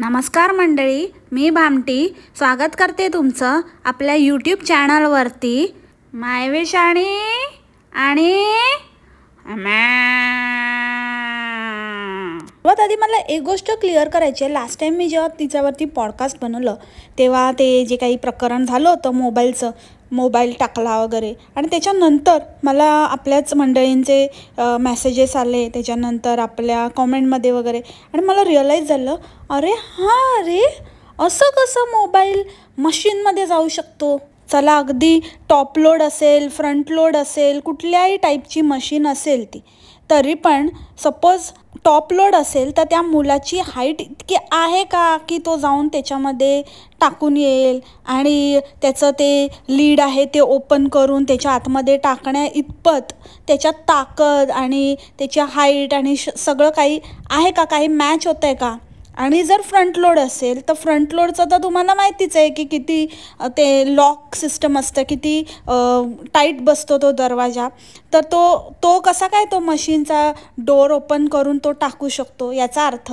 नमस्कार मंडळी मी भामटी स्वागत करते तुमचं आपल्या यूट्यूब चॅनलवरती मायवेश आणि आणि आधी मला एक गोष्ट क्लिअर करायची आहे लास्ट टाइम मी जेव्हा तिच्यावरती पॉडकास्ट बनवलं तेव्हा ते जे काही प्रकरण झालं होतं मोबाईलचं मोबाईल टाकला वगैरे आणि त्याच्यानंतर मला आपल्याच मंडळींचे मेसेजेस आले त्याच्यानंतर आपल्या कॉमेंटमध्ये वगैरे आणि मला रिअलाईज झालं अरे हां अरे असं कसं मोबाईल मशीनमध्ये जाऊ शकतो चला अगदी टॉप लोड असेल फ्रंट लोड असेल कुठल्याही टाईपची मशीन असेल ती तरी पण सपोज टॉप लोड असेल तर त्या मुलाची हाईट इतकी आहे का की तो जाऊन त्याच्यामध्ये टाकून येईल आणि त्याचं ते लीड आहे ते ओपन करून त्याच्या आतमध्ये टाकण्या इतपत त्याच्यात ताकद आणि त्याच्या हाईट आणि सगळं काही आहे का काही मॅच होतं आहे का आणि जर फ्रंट लोड असेल तर फ्रंट लोडचं तर तुम्हाला माहितीच आहे की किती ते लॉक सिस्टम असतं किती टाईट बसतो तो दरवाजा तर तो तो कसा काय तो मशीनचा डोर ओपन करून तो टाकू शकतो याचा अर्थ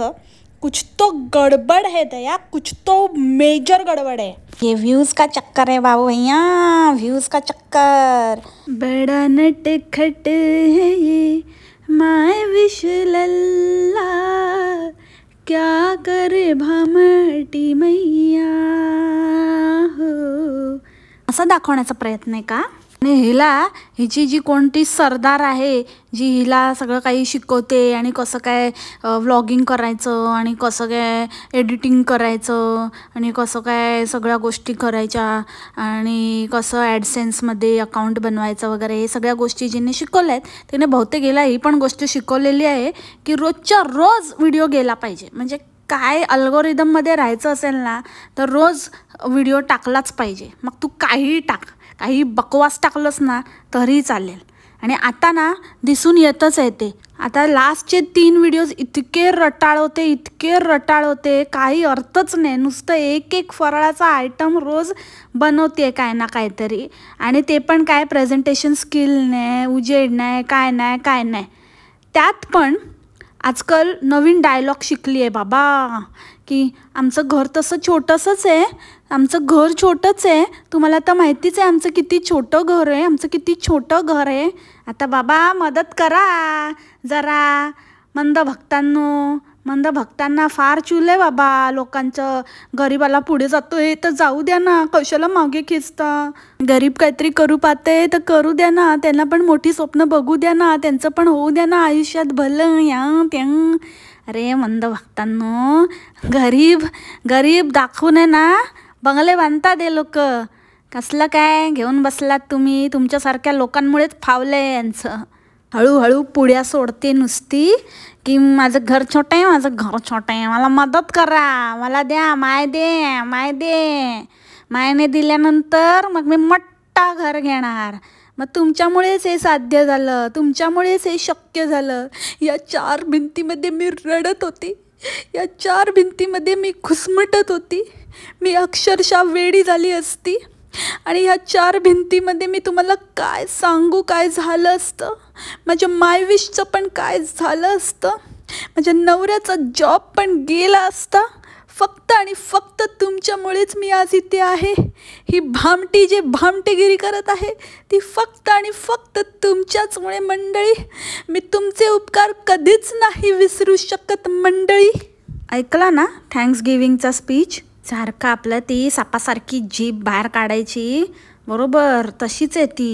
कुछ तो गड़बड़ है दया कुछ तो मेजर गड़बड़ है हे व्ह्यूज का चक्कर है बाबू भैया व्यूज का चक्कर बड़ा नट खट है ये माय विश लल्ला क्या करे भामटी मैया हो असा दाखवण्याचा प्रयत्न आहे का आणि हिला हिची जी कोणती सरदार आहे जी हिला सगळं काही शिकवते आणि कसं काय व्लॉगिंग करायचं आणि कसं काय एडिटिंग करायचं आणि कसं काय सगळ्या गोष्टी करायच्या आणि कसं ॲडसेन्समध्ये अकाउंट बनवायचं वगैरे हे सगळ्या गोष्टी जिने शिकवल्या आहेत तिने बहुतेक गेला ही पण गोष्ट शिकवलेली आहे की रोजच्या रोज व्हिडिओ गेला पाहिजे म्हणजे काय अल्गोरिदममध्ये राहायचं असेल ना तर रोज व्हिडिओ टाकलाच पाहिजे मग तू काहीही टाक काही बकवास टाकलंच ना तरी चालेल आणि आता ना दिसून येतच आहे ते आता लास्टचे तीन व्हिडिओज इतके रटाळ होते इतके रटाळ होते काही अर्थच नाही नुसतं एक एक फराळाचा आयटम रोज बनवते काय ना काहीतरी आणि ते पण काय प्रेझेंटेशन स्किल नाही उजेड नाही काय नाही काय नाही त्यात पण आजकाल नवीन डायलॉग शिकली आहे बाबा की आमचं घर तसं छोटंसंच आहे आमचं घर छोटंच आहे तुम्हाला तर माहितीच आहे आमचं किती छोटं घर आहे आमचं किती छोटं घर आहे आता बाबा मदत करा जरा मंद भक्तांनो मंद भक्तांना फार चूल आहे बाबा लोकांचं गरीबाला पुढे जातोय तर जाऊ द्या ना कशाला मागे खेचता गरीब काहीतरी करू पाहते तर करू द्या ना त्यांना पण मोठी स्वप्न बघू द्या ना त्यांचं पण होऊ द्या ना आयुष्यात भलं या त्या अरे मंद भक्तांनो गरीब गरीब दाखवून आहे ना बंगले बांधतात हे लोक कसलं काय घेऊन बसलात तुम्ही तुमच्यासारख्या लोकांमुळेच फावलं आहे यांचं हळूहळू पुड्या सोडते नुसती की माझं घर छोटं आहे माझं घर छोटं आहे मला मदत करा मला द्या माय दे माय दे मायने दिल्यानंतर मग मी मट्टा घर घेणार मग तुमच्यामुळेच हे साध्य झालं तुमच्यामुळेच हे शक्य झालं या चार भिंतीमध्ये मी रडत होती या चार भिंतीमध्ये मी घुसमटत होती मी अक्षरशः वेडी झाली असती आणि ह्या चार भिंतीमध्ये मी तुम्हाला काय सांगू काय झालं असतं माझ्या मायविशचं पण काय झालं असतं माझ्या नवऱ्याचा जॉब पण गेला असता फक्त आणि फक्त तुमच्यामुळेच मी आज इथे आहे ही भामटी जे भामटेगिरी करत आहे ती फक्त आणि फक्त तुमच्याचमुळे मंडळी मी तुमचे उपकार कधीच नाही विसरू शकत मंडळी ऐकला ना थँक्स गिविंगचा स्पीच सारखं आपलं ती सापासारखी जीभ बाहेर काढायची बरोबर तशीच आहे ती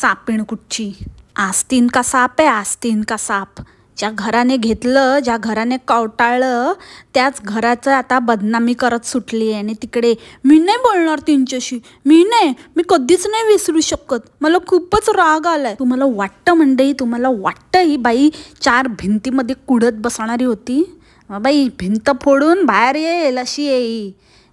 सापिण कुठची आस्तीन का साप आहे आस्तीन का साप ज्या घराने घेतलं ज्या घराने कवटाळलं त्याच घराचं आता बदनामी करत सुटली आहे आणि तिकडे मी नाही बोलणार तिच्याशी मी नाही मी कधीच नाही विसरू शकत मला खूपच राग आलाय तुम्हाला वाटतं म्हणजे तुम्हाला वाटतं ही बाई चार भिंतीमध्ये कुडत बसणारी होती बाई भिंत फोडून बाहेर येईल अशी येई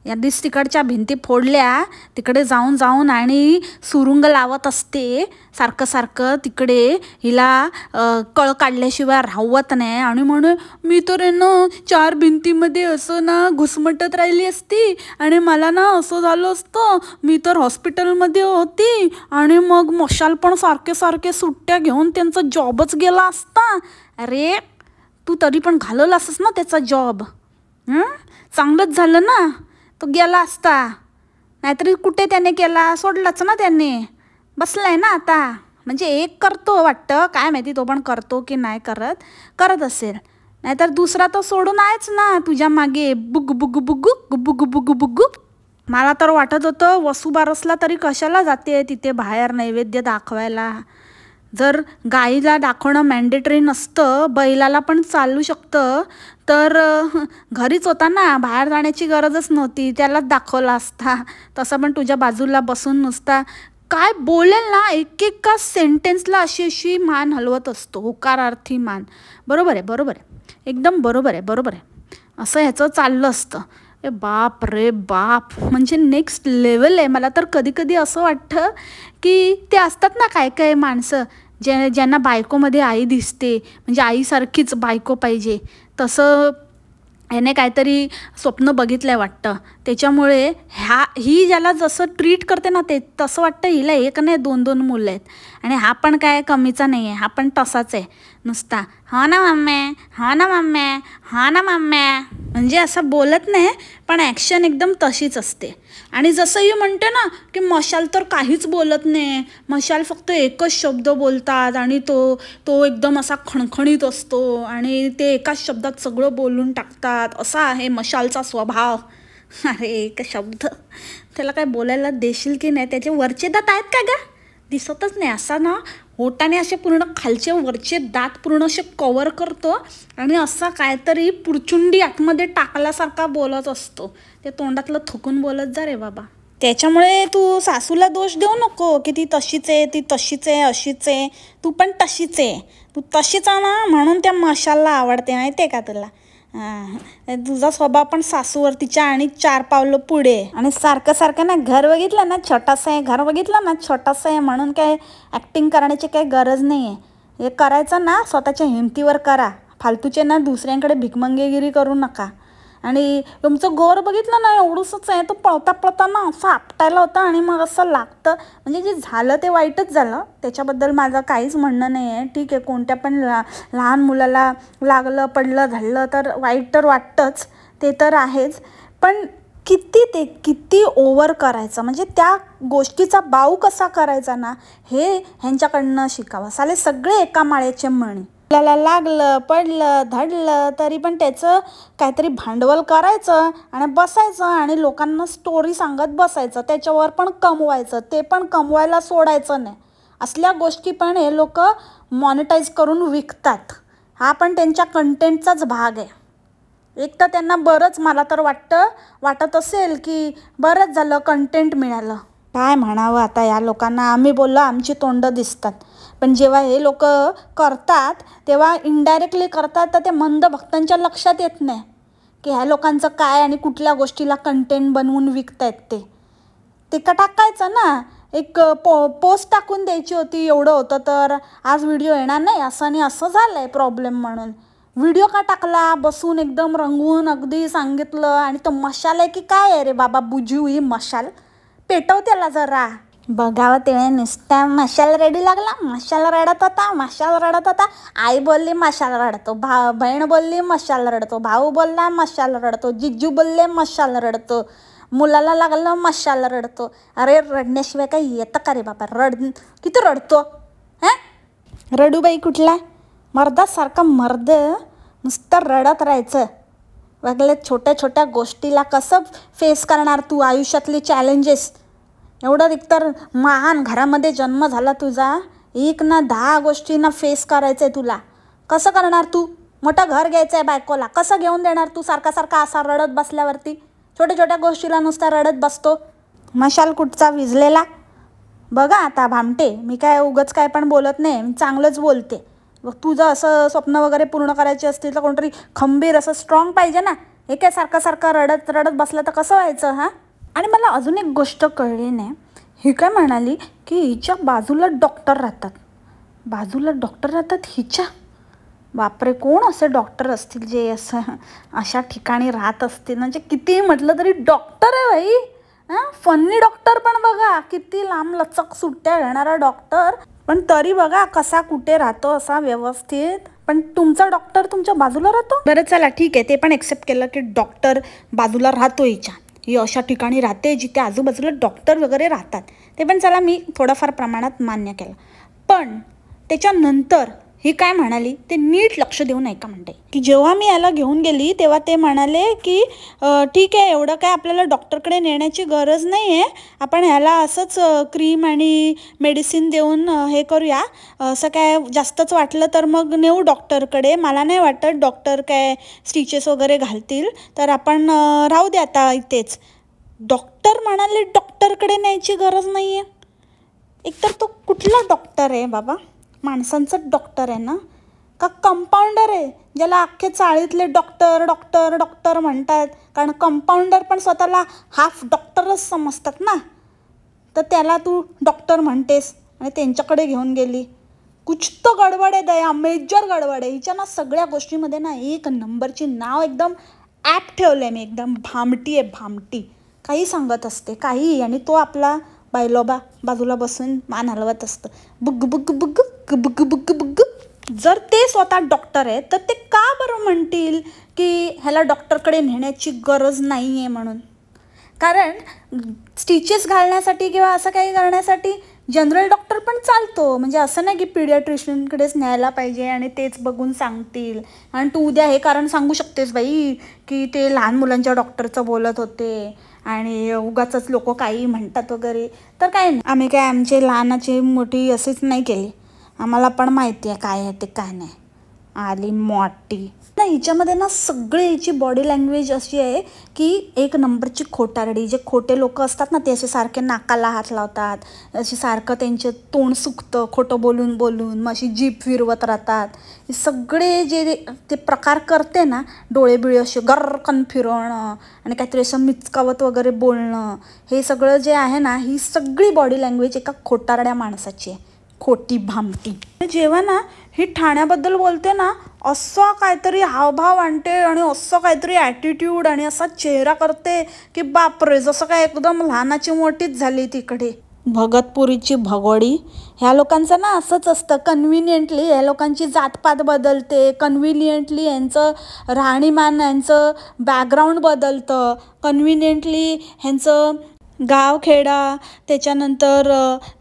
या दिस तिकडच्या भिंती फोडल्या तिकडे जाऊन जाऊन आणि सुरुंग लावत असते सारखं सारखं तिकडे हिला कळ काढल्याशिवाय राहवत नाही आणि म्हणून मी तर ना चार भिंतीमध्ये असं ना घुसमटत राहिली असती आणि मला ना असं झालं असतं मी तर हॉस्पिटलमध्ये होती आणि मग मशाल पण सारखे सारखे सुट्ट्या घेऊन त्यांचा जॉबच गेला असता अरे तू तरी पण असस ना त्याचा जॉब चांगलंच झालं ना तो गेला असता नाहीतरी कुठे त्याने केला सोडलाच ना त्याने बसला आहे ना आता म्हणजे एक करतो वाटतं काय माहिती तो पण करतो की नाही करत करत असेल नाहीतर दुसरा तो सोडून आहेच ना तुझ्या मागे बुग बुग बुग बुग बुग बुग मला तर वाटत होतं वसुबारसला तरी कशाला जाते तिथे बाहेर नैवेद्य दाखवायला जर गाईला दाखवणं मॅन्डेटरी नसतं बैलाला पण चालू शकतं तर घरीच होता ना बाहेर जाण्याची गरजच नव्हती त्यालाच दाखवला असता तसं पण तुझ्या बाजूला बसून नुसता काय बोलेल ना एक एका सेंटेन्सला अशी अशी मान हलवत असतो होकारार्थी मान बरोबर आहे बरोबर आहे एकदम बरोबर आहे बरोबर आहे असं ह्याचं चाललं असतं ए बाप रे बाप म्हणजे नेक्स्ट लेवल आहे मला तर कधी कधी असं वाटतं की ते असतात ना काय काय माणसं ज्या ज्यांना बायकोमध्ये आई दिसते म्हणजे आईसारखीच बायको पाहिजे तसं ह्याने काहीतरी स्वप्न बघितलं आहे वाटतं त्याच्यामुळे ह्या ही ज्याला जसं ट्रीट करते ना ते तसं वाटतं हिला एक नाही दोन दोन मुलं आहेत आणि हा पण काय कमीचा नाही आहे हा पण तसाच आहे नुसता हा ना मम्म्या हा ना मम्म्या हा ना मम्म्या म्हणजे असं बोलत नाही पण ॲक्शन एकदम तशीच असते आणि जसं म्हणते ना की मशाल तर काहीच बोलत नाही मशाल फक्त एकच शब्द बोलतात आणि तो तो एकदम असा खणखणीत असतो आणि ते एकाच शब्दात सगळं बोलून टाकतात असा आहे मशालचा स्वभाव अरे एक शब्द त्याला काय बोलायला देशील की नाही त्याचे वरचे दात आहेत का ग दिसतच नाही असा ना ओटाने असे पूर्ण खालचे वरचे दात पूर्ण असे कवर करतो आणि असा काहीतरी पुरचुंडी आतमध्ये टाकल्यासारखा बोलत असतो ते तोंडातलं थुकून बोलत जा रे बाबा त्याच्यामुळे तू सासूला दोष देऊ नको की ती तशीच आहे ती तशीच आहे अशीच आहे तू पण तशीच आहे तू तशीच आहे ना म्हणून त्या मशाला आवडते माहिती आहे का तुला तुझा स्वभाव पण सासूवर तिच्या आणि चार पावलं पुढे आणि सारखं सारखं ना घर बघितलं ना छोटासा आहे घर बघितलं ना छोटासा आहे म्हणून काय ॲक्टिंग करण्याची काही गरज नाही आहे हे करायचं ना स्वतःच्या हिमतीवर करा फालतूचे ना दुसऱ्यांकडे भिकमंगेगिरी करू नका आणि तुमचं गोर बघितलं ना एवढंसंच आहे तो पळता पळता ना असं आपटायला होता आणि मग असं लागतं म्हणजे जे झालं ते वाईटच झालं त्याच्याबद्दल माझं काहीच म्हणणं नाही आहे ठीक आहे कोणत्या पण ला लहान मुलाला लागलं पडलं झालं तर वाईट तर वाटतंच ते तर आहेच पण किती ते किती ओवर करायचं म्हणजे त्या गोष्टीचा बाऊ कसा करायचा ना हे ह्यांच्याकडनं शिकावं साले सगळे एका माळ्याचे म्हणी आपल्याला लागलं पडलं धडलं तरी पण त्याचं काहीतरी भांडवल करायचं आणि बसायचं आणि लोकांना स्टोरी सांगत बसायचं त्याच्यावर पण कमवायचं ते पण कमवायला सोडायचं नाही असल्या गोष्टी पण हे लोक मॉनिटाईज करून विकतात हा पण त्यांच्या कंटेंटचाच भाग आहे एक तर त्यांना बरंच मला तर वाटतं वाटत असेल की बरंच झालं कंटेंट मिळालं काय म्हणावं आता या लोकांना आम्ही बोललो आमची तोंड दिसतात पण जेव्हा हे लोक करतात तेव्हा इनडायरेक्टली करतात तर ते मंद भक्तांच्या लक्षात येत नाही की ह्या लोकांचं काय आणि कुठल्या गोष्टीला कंटेंट बनवून विकतायत ते ते का टाकायचं ना एक पो पोस्ट टाकून द्यायची होती एवढं होतं तर आज व्हिडिओ येणार नाही असं आणि असं झालं आहे प्रॉब्लेम म्हणून व्हिडिओ का टाकला बसून एकदम रंगवून अगदी सांगितलं आणि तो मशाल आहे की काय आहे रे बाबा बुजू ही मशाल पेटवतेला जरा बघावं तेव्हा नुसता मशाल रेडी लागला मशाला रडत होता मशाला रडत होता आई बोलली मशाल रडतो भा बहीण बोलली मशाल रडतो भाऊ बोलला मशाल रडतो जिज्जू बोलले मशाल रडतो मुलाला लागलं मशाल रडतो अरे रडण्याशिवाय काही येतं का रे बाबा रड किती रडतो हां बाई कुठला मर्दासारखा मर्द नुसतं रडत राहायचं वगैरे छोट्या छोट्या गोष्टीला कसं फेस करणार तू आयुष्यातले चॅलेंजेस एवढं एकतर महान घरामध्ये जन्म झाला तुझा एक ना दहा गोष्टींना फेस करायचं आहे तुला कसं करणार तू मोठं घर घ्यायचं आहे बायकोला कसं घेऊन देणार तू सारखा सारखा असा रडत बसल्यावरती छोट्या छोट्या गोष्टीला नुसता रडत बसतो मशाल कुठचा विजलेला बघा आता भामटे मी काय उगच काय पण बोलत नाही मी चांगलंच बोलते तुझं असं स्वप्न वगैरे पूर्ण करायची असतील तर कोणतरी खंबीर असं स्ट्रॉंग पाहिजे ना हे काय सारखं सारखं रडत रडत बसलं तर कसं व्हायचं हां आणि मला अजून एक गोष्ट कळली नाही ही काय म्हणाली की हिच्या बाजूला डॉक्टर राहतात बाजूला डॉक्टर राहतात हिच्या बापरे कोण असे डॉक्टर असतील जे असं अशा ठिकाणी राहत असतील म्हणजे कितीही म्हटलं तरी डॉक्टर आहे भाई हां फन्नी डॉक्टर पण बघा किती लांब लचक सुट्ट्या घेणारा डॉक्टर पण तरी बघा कसा कुठे राहतो असा व्यवस्थित पण तुमचा डॉक्टर तुमच्या बाजूला राहतो बरं चला ठीक आहे ते पण एक्सेप्ट केलं की डॉक्टर बाजूला राहतो हिच्या ही अशा ठिकाणी राहते जिथे आजूबाजूला डॉक्टर वगैरे राहतात ते पण चला मी थोडंफार प्रमाणात मान्य केलं पण त्याच्यानंतर ही काय म्हणाली ते नीट लक्ष देऊन ऐका म्हणते की जेव्हा मी याला घेऊन गेली तेव्हा ते म्हणाले की ठीक आहे एवढं काय आपल्याला डॉक्टरकडे नेण्याची गरज नाही आहे आपण ह्याला असंच क्रीम आणि मेडिसिन देऊन हे करूया असं काय जास्तच वाटलं तर मग नेऊ डॉक्टरकडे मला नाही वाटत डॉक्टर काय स्टिचेस वगैरे घालतील तर आपण राहू दे आता इथेच डॉक्टर म्हणाले डॉक्टरकडे न्यायची गरज नाही आहे एकतर तो कुठला डॉक्टर आहे बाबा माणसांचं डॉक्टर आहे ना का कंपाऊंडर आहे ज्याला अख्खे चाळीतले डॉक्टर डॉक्टर डॉक्टर म्हणतात कारण कंपाऊंडर पण स्वतःला हाफ डॉक्टरच समजतात ना तर त्याला तू डॉक्टर म्हणतेस आणि त्यांच्याकडे घेऊन गेली कुछ तो गडबड आहे दया मेजर गडबड आहे हिच्या ना सगळ्या गोष्टीमध्ये ना एक नंबरची नाव एकदम ॲप ठेवलं आहे मी एकदम भामटी आहे भामटी काही सांगत असते काही आणि तो आपला बायलोबा बाजूला बसून मान हलवत असतं बुग बुग बुग बुग बुग बुग जर ते स्वतः डॉक्टर आहे तर ते का बरं म्हणतील की ह्याला डॉक्टरकडे नेण्याची गरज नाही आहे म्हणून कारण स्टिचेस घालण्यासाठी किंवा असं काही करण्यासाठी जनरल डॉक्टर पण चालतो म्हणजे असं नाही की पिडियाट्रिशियनकडेच न्यायला पाहिजे आणि तेच बघून सांगतील आणि तू उद्या हे कारण सांगू शकतेस बाई की ते लहान मुलांच्या डॉक्टरचं बोलत होते आणि उगाच लोक काही म्हणतात वगैरे तर काय नाही आम्ही काय आमचे लहानाची मोठी असेच नाही केली आम्हाला पण माहिती आहे काय आहे ते काय नाही आली मॉटी ना हिच्यामध्ये ना सगळे हिची बॉडी लँग्वेज अशी आहे की एक नंबरची खोटारडी जे खोटे लोक असतात ना ते असे सारखे नाकाला हात लावतात असे सारखं त्यांचे तोंड सुकतं खोटं बोलून बोलून मग अशी जीप फिरवत राहतात सगळे जे ते प्रकार करते ना डोळे बिळे असे गरकन फिरवणं आणि काहीतरी असं मिचकावत वगैरे बोलणं हे सगळं जे आहे ना ही सगळी बॉडी लँग्वेज एका खोटारड्या माणसाची आहे खोटी भामटी जेव्हा ना ही ठाण्याबद्दल बोलते ना असं काहीतरी हावभाव आणते आणि असं काहीतरी ॲटिट्यूड आणि असा चेहरा करते की बापरे जसं काय एकदम लहानाची मोठीच झाली तिकडे भगतपुरीची भगोडी ह्या लोकांचं ना असंच असतं कन्व्हिनियंटली ह्या लोकांची जातपात बदलते कन्व्हिनियंटली यांचं राहणीमान यांचं बॅकग्राऊंड बदलतं कन्व्हिनियंटली ह्यांचं गावखेडा त्याच्यानंतर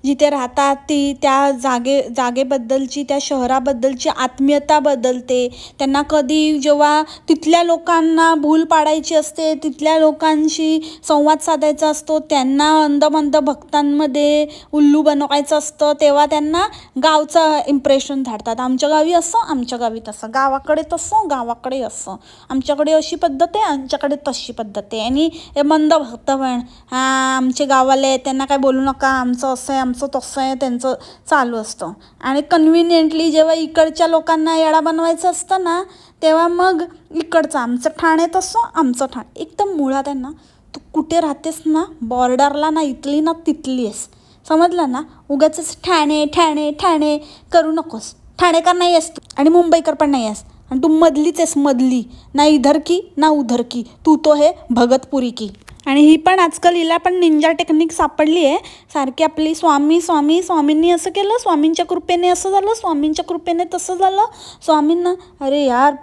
जिथे राहतात ती त्या जागे जागेबद्दलची त्या शहराबद्दलची आत्मीयता बदलते त्यांना कधी जेव्हा तिथल्या लोकांना भूल पाडायची असते तिथल्या लोकांशी संवाद साधायचा असतो त्यांना अंधमंद भक्तांमध्ये उल्लू बनवायचं असतं तेव्हा त्यांना गावचं इम्प्रेशन धाडतात आमच्या गावी असं आमच्या गावी तसं गावाकडे तसं गावाकडे असं आमच्याकडे अशी पद्धत आहे आमच्याकडे तशी पद्धत आहे आणि हे मंद भक्त पण हां आमचे गावाले त्यांना काय बोलू नका आमचं असं आहे आमचं तसं आहे त्यांचं चालू असतं आणि कन्व्हिनियंटली जेव्हा इकडच्या लोकांना येडा बनवायचं असतं ना तेव्हा मग इकडचं आमचं ठाणे तसं आमचं ठाण एकदम मुळात आहे ना तू कुठे राहतेस ना बॉर्डरला ना इथली ना तिथली आहेस समजलं ना उगाच ठाणे ठाणे ठाणे करू नकोस ठाणेकर नाही आहेस तू आणि मुंबईकर पण नाही आहेस आणि तू मधलीच आहेस मधली ना इधर की ना उधर की तू तो हे भगतपुरी की आणि ही पण आजकाल हिला पण निंजा टेक्निक सापडली आहे सारखी आपली स्वामी स्वामी स्वामींनी असं केलं स्वामींच्या कृपेने असं झालं स्वामींच्या कृपेने तसं झालं स्वामींना अरे यार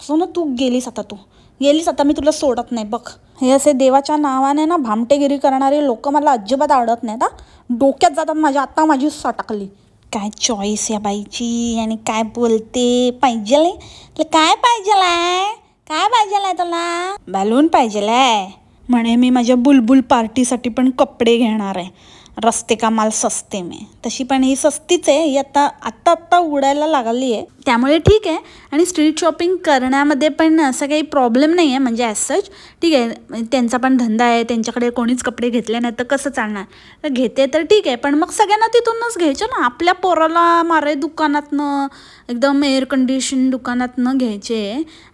असं ना तू गेलीस आता तू गेलीस आता मी तुला सोडत नाही बघ हे असे देवाच्या नावाने ना भामटेगिरी करणारे लोक मला अजिबात आवडत नाही आता डोक्यात जातात माझ्या आत्ता माझी साटाकली काय चॉईस या बाईची आणि काय बोलते पाहिजे काय पाहिजे काय पाहिजे तुला बॅलून पाहिजे म्हणे मी माझ्या बुलबुल पार्टीसाठी पण कपडे घेणार आहे रस्ते का माल सस्ते मी तशी पण ही सस्तीच आहे ही आता आत्ता आत्ता उडायला लागली आहे त्यामुळे ठीक आहे आणि स्ट्रीट शॉपिंग करण्यामध्ये पण असा काही प्रॉब्लेम नाही आहे म्हणजे ॲज सच ठीक आहे त्यांचा पण धंदा आहे त्यांच्याकडे कोणीच कपडे घेतले नाही तर कसं चालणार तर घेते तर ठीक आहे पण मग सगळ्यांना तिथूनच घ्यायचं ना आपल्या पोराला मारे दुकानातनं एकदम एअर कंडिशन दुकानातनं घ्यायचे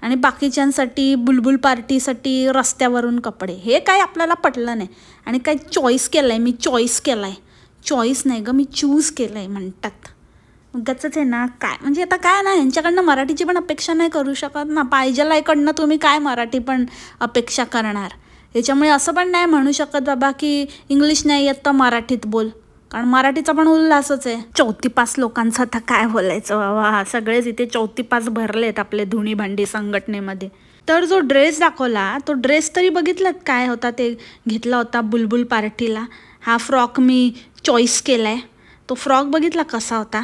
आणि बाकीच्यांसाठी बुलबुल पार्टीसाठी रस्त्यावरून कपडे हे काय आपल्याला पटलं नाही आणि काय चॉईस केलं आहे मी चॉईस केला आहे चॉईस नाही गं मी चूज केलं आहे म्हणतात उगाचच आहे ना काय म्हणजे आता काय ना ह्यांच्याकडनं मराठीची पण अपेक्षा नाही करू शकत ना पाहिजेला इकडनं तुम्ही काय मराठी पण अपेक्षा करणार याच्यामुळे असं पण नाही म्हणू शकत बाबा की इंग्लिश नाही येत तर मराठीत बोल कारण मराठीचा पण उल्हासच आहे चौथी पास लोकांचं आता काय बोलायचं बाबा सगळेच इथे चौथी पास भरलेत आपले धुणी भांडी संघटनेमध्ये तर जो ड्रेस दाखवला तो ड्रेस तरी बघितलात काय होता ते घेतला होता बुलबुल पार्टीला हा फ्रॉक मी चॉईस केला आहे तो फ्रॉक बघितला कसा होता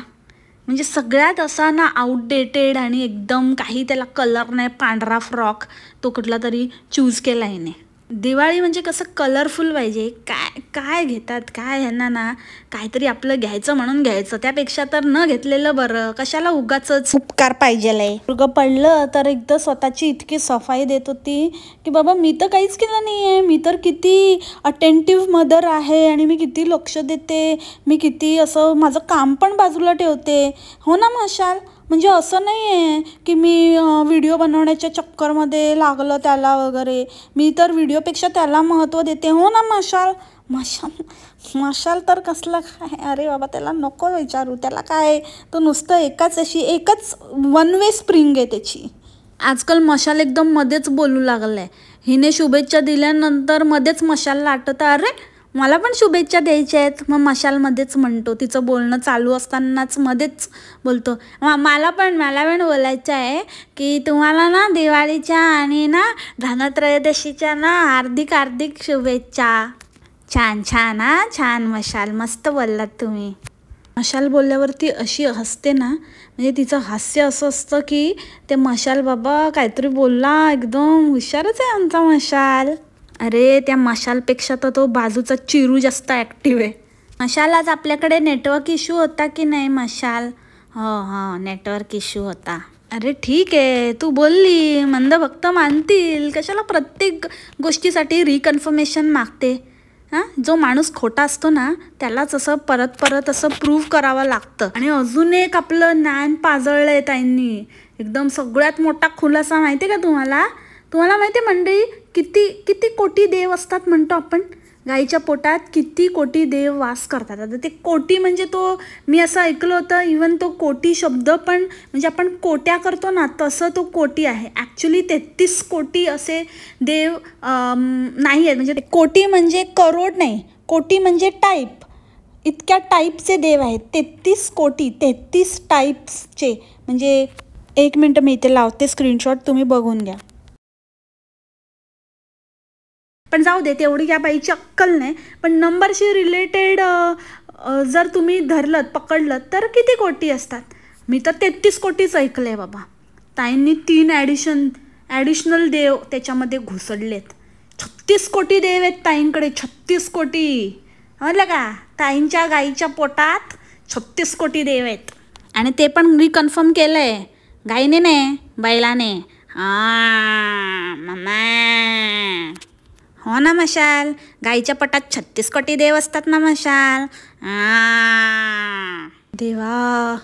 म्हणजे सगळ्यात असा ना आउटडेटेड आणि एकदम काही त्याला कलर नाही पांढरा फ्रॉक तो कुठला तरी चूज केला आहे दिवाळी म्हणजे कसं कलरफुल पाहिजे काय काय घेतात काय ह्यांना ना काहीतरी आपलं घ्यायचं म्हणून घ्यायचं त्यापेक्षा तर न घेतलेलं बरं कशाला उगाच उपकार पाहिजे मुलगं पडलं तर एकदा स्वतःची इतकी सफाई देत होती की बाबा मी तर काहीच केलं नाही आहे मी तर किती अटेंटिव्ह मदर आहे आणि मी किती लक्ष देते मी किती असं माझं काम पण बाजूला ठेवते हो ना मशाल म्हणजे असं नाही आहे की मी व्हिडिओ बनवण्याच्या चक्करमध्ये लागलं त्याला वगैरे मी तर व्हिडिओपेक्षा त्याला महत्त्व देते हो ना मशाल मशाल मशाल तर कसला काय अरे बाबा त्याला नको विचारू त्याला काय तो नुसतं एकाच अशी एकच वन वे स्प्रिंग आहे त्याची आजकाल मशाल एकदम मध्येच बोलू लागले हिने शुभेच्छा दिल्यानंतर मध्येच मशाल लाटत अरे मला पण शुभेच्छा द्यायच्या आहेत मग मशालमध्येच म्हणतो तिचं बोलणं चालू असतानाच मध्येच बोलतो मला पण मला पण बोलायचं आहे की तुम्हाला ना दिवाळीच्या आणि ना धनत्रयोदशीच्या ना हार्दिक हार्दिक शुभेच्छा छान छान हा छान मशाल मस्त बोललात तुम्ही मशाल बोलल्यावरती अशी हसते ना म्हणजे तिचं हास्य असं असतं की ते मशाल बाबा काहीतरी बोलला एकदम हुशारच आहे आमचा मशाल अरे त्या मशालपेक्षा तर तो बाजूचा चिरू जास्त ॲक्टिव्ह आहे मशाल आज आपल्याकडे नेटवर्क इश्यू होता की नाही मशाल हो हो नेटवर्क इश्यू होता अरे ठीक आहे तू बोलली मंद भक्त मानतील कशाला प्रत्येक गोष्टीसाठी रिकन्फर्मेशन मागते हां जो माणूस खोटा असतो ना त्यालाच असं परत परत असं प्रूव्ह करावं लागतं आणि अजून एक आपलं ज्ञान पाजळलं आहे त्यांनी एकदम सगळ्यात मोठा खुलासा माहिती आहे का तुम्हाला तुम्हाला माहिती आहे मंडळी किती किती कोटी देव असतात म्हणतो आपण गाईच्या पोटात किती कोटी देव वास करतात आता ते कोटी म्हणजे तो मी असं ऐकलं होतं इवन तो कोटी शब्द पण म्हणजे आपण कोट्या करतो ना तसं तो कोटी आहे ॲक्च्युली तेहतीस कोटी असे देव नाही आहेत म्हणजे कोटी म्हणजे करोड नाही कोटी म्हणजे टाईप इतक्या टाईपचे देव आहेत तेहतीस कोटी तेहतीस टाईप्सचे म्हणजे एक मिनटं मी इथे लावते स्क्रीनशॉट तुम्ही बघून घ्या पण जाऊ दे तेवढी या बाईची अक्कल नाही पण नंबरशी रिलेटेड जर तुम्ही धरलं पकडलं तर किती कोटी असतात मी तर तेहतीस कोटीच ऐकलं आहे बाबा ताईंनी तीन ॲडिशन ॲडिशनल देव त्याच्यामध्ये घुसडलेत छत्तीस कोटी देव आहेत ताईंकडे छत्तीस कोटी म्हटलं का ताईंच्या गाईच्या पोटात छत्तीस कोटी देव आहेत आणि ते पण मी कन्फर्म केलं आहे गाईने नाही बैलाने आ मम्मा हो ना मशाल गाईच्या पटात छत्तीस कोटी देव असतात ना मशाल देवा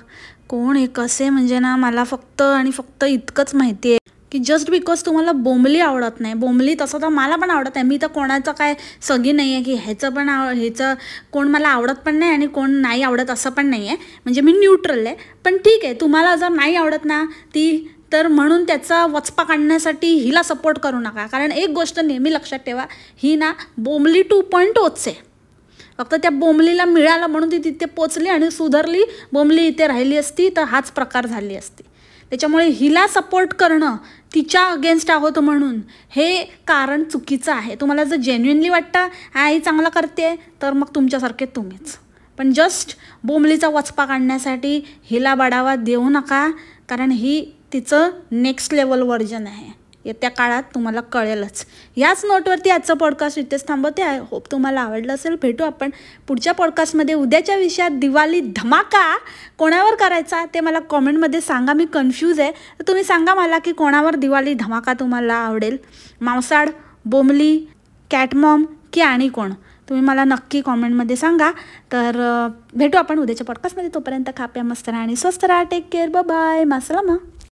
कोण हे कसे म्हणजे ना मला फक्त आणि फक्त इतकंच माहिती आहे की जस्ट बिकॉज तुम्हाला बोंबली आवडत नाही बोंबली तसं तर मला पण आवडत आहे मी तर कोणाचं काय सगळी नाही आहे की ह्याचं पण आव ह्याचं कोण मला आवडत पण नाही आणि कोण नाही आवडत असं पण नाही आहे म्हणजे मी न्यूट्रल आहे पण ठीक आहे तुम्हाला जर नाही आवडत ना ती तर म्हणून त्याचा वचपा काढण्यासाठी हिला सपोर्ट करू नका कारण एक गोष्ट नेहमी लक्षात ठेवा ही ना बोंबली टू पॉईंट oh आहे फक्त त्या बोंबलीला मिळालं म्हणून ती तिथे पोचली आणि सुधरली बोंबली इथे राहिली असती तर हाच प्रकार झाली असती त्याच्यामुळे हिला सपोर्ट करणं तिच्या अगेन्स्ट आहोत म्हणून हे कारण चुकीचं आहे तुम्हाला जर जेन्युनली वाटतं आई चांगला करते तर मग तुमच्यासारखे तुम्हीच पण जस्ट बोंबलीचा वचपा काढण्यासाठी हिला बढावा देऊ नका कारण ही तिचं नेक्स्ट लेवल व्हर्जन आहे येत्या काळात तुम्हाला कळेलच याच नोटवरती आजचं पॉडकास्ट इथेच थांबवते आहे होप तुम्हाला आवडलं असेल भेटू आपण पुढच्या पॉडकास्टमध्ये उद्याच्या विषयात दिवाळी धमाका कोणावर करायचा ते मला कॉमेंटमध्ये सांगा मी कन्फ्यूज आहे तर तुम्ही सांगा मला की कोणावर दिवाळी धमाका तुम्हाला आवडेल मांसाड बोमली कॅटमॉम की आणि कोण तुम्ही मला नक्की कॉमेंटमध्ये सांगा तर भेटू आपण उद्याच्या पॉडकास्टमध्ये तोपर्यंत खाप्या मस्त राहा आणि स्वस्त राहा टेक केअर बाय मा